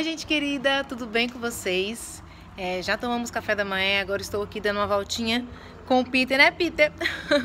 Oi, gente querida, tudo bem com vocês? É, já tomamos café da manhã, agora estou aqui dando uma voltinha com o Peter, né, Peter?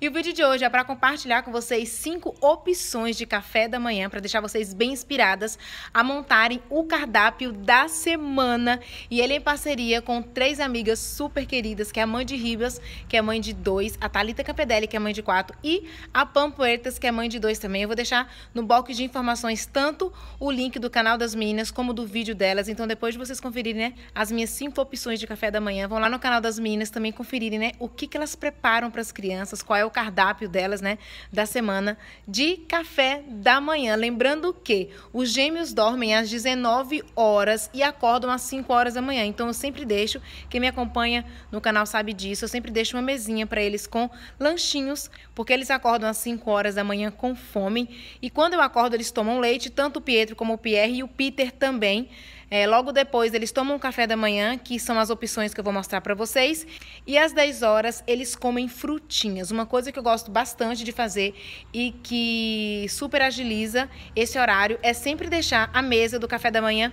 E o vídeo de hoje é para compartilhar com vocês cinco opções de café da manhã para deixar vocês bem inspiradas a montarem o cardápio da semana. E ele é em parceria com três amigas super queridas, que é a de Ribas, que é mãe de dois, a Thalita Capedelli, que é mãe de quatro, e a Pam Puertas, que é mãe de dois também. Eu vou deixar no box de informações tanto o link do canal das meninas como do vídeo delas. Então, depois de vocês conferirem né, as minhas cinco opções de café da manhã, vão lá no canal das meninas também conferirem né, o que, que elas preparam para as crianças, qual é o o cardápio delas, né, da semana de café da manhã. Lembrando que os gêmeos dormem às 19 horas e acordam às 5 horas da manhã. Então eu sempre deixo, quem me acompanha no canal sabe disso, eu sempre deixo uma mesinha para eles com lanchinhos, porque eles acordam às 5 horas da manhã com fome. E quando eu acordo, eles tomam leite, tanto o Pietro como o Pierre e o Peter também. É, logo depois, eles tomam um café da manhã, que são as opções que eu vou mostrar para vocês. E às 10 horas, eles comem frutinhas, uma coisa que eu gosto bastante de fazer e que super agiliza esse horário é sempre deixar a mesa do café da manhã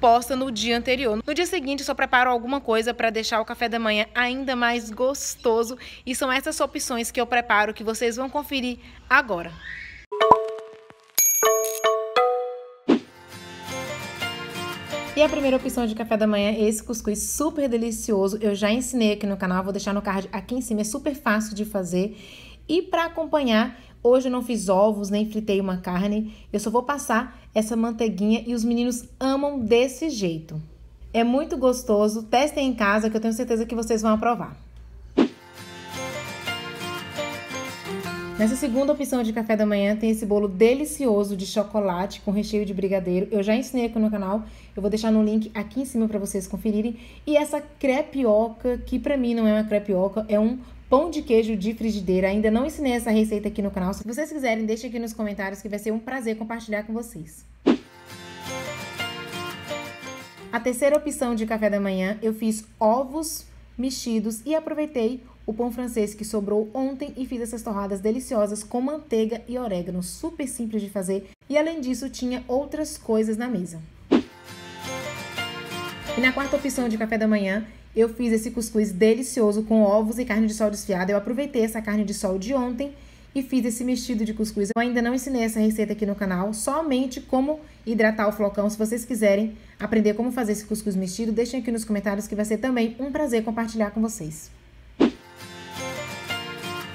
posta no dia anterior. No dia seguinte, só preparo alguma coisa para deixar o café da manhã ainda mais gostoso. E são essas opções que eu preparo que vocês vão conferir agora. E a primeira opção de café da manhã é esse cuscuz super delicioso. Eu já ensinei aqui no canal, vou deixar no card aqui em cima, é super fácil de fazer. E para acompanhar, hoje eu não fiz ovos, nem fritei uma carne, eu só vou passar essa manteiguinha e os meninos amam desse jeito. É muito gostoso, testem em casa que eu tenho certeza que vocês vão aprovar. Nessa segunda opção de café da manhã tem esse bolo delicioso de chocolate com recheio de brigadeiro. Eu já ensinei aqui no canal, eu vou deixar no link aqui em cima para vocês conferirem. E essa crepioca, que para mim não é uma crepioca, é um pão de queijo de frigideira. Ainda não ensinei essa receita aqui no canal. Se vocês quiserem, deixe aqui nos comentários que vai ser um prazer compartilhar com vocês. A terceira opção de café da manhã, eu fiz ovos mexidos e aproveitei o pão francês que sobrou ontem e fiz essas torradas deliciosas com manteiga e orégano, super simples de fazer. E além disso, tinha outras coisas na mesa. E na quarta opção de café da manhã, eu fiz esse cuscuz delicioso com ovos e carne de sol desfiada. Eu aproveitei essa carne de sol de ontem e fiz esse mexido de cuscuz. Eu ainda não ensinei essa receita aqui no canal, somente como hidratar o flocão. Se vocês quiserem aprender como fazer esse cuscuz mexido, deixem aqui nos comentários que vai ser também um prazer compartilhar com vocês.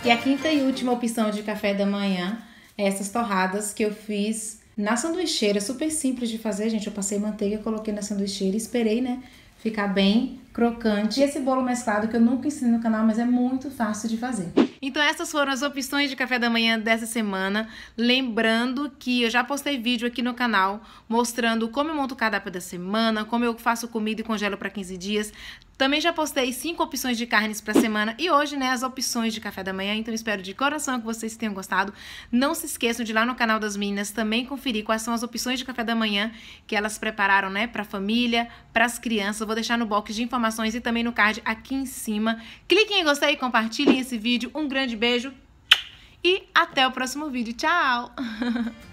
E a quinta e última opção de café da manhã é essas torradas que eu fiz na sanduicheira. Super simples de fazer, gente. Eu passei manteiga, coloquei na sanduicheira e esperei, né? Ficar bem crocante. E esse bolo mesclado que eu nunca ensinei no canal, mas é muito fácil de fazer. Então essas foram as opções de café da manhã dessa semana. Lembrando que eu já postei vídeo aqui no canal mostrando como eu monto o cardápio da semana, como eu faço comida e congelo para 15 dias. Também já postei cinco opções de carnes para semana e hoje, né, as opções de café da manhã. Então espero de coração que vocês tenham gostado. Não se esqueçam de ir lá no canal das meninas também conferir quais são as opções de café da manhã que elas prepararam, né, para família, para as crianças. Eu vou deixar no box de informações informações e também no card aqui em cima. Cliquem em gostei, compartilhem esse vídeo. Um grande beijo e até o próximo vídeo. Tchau!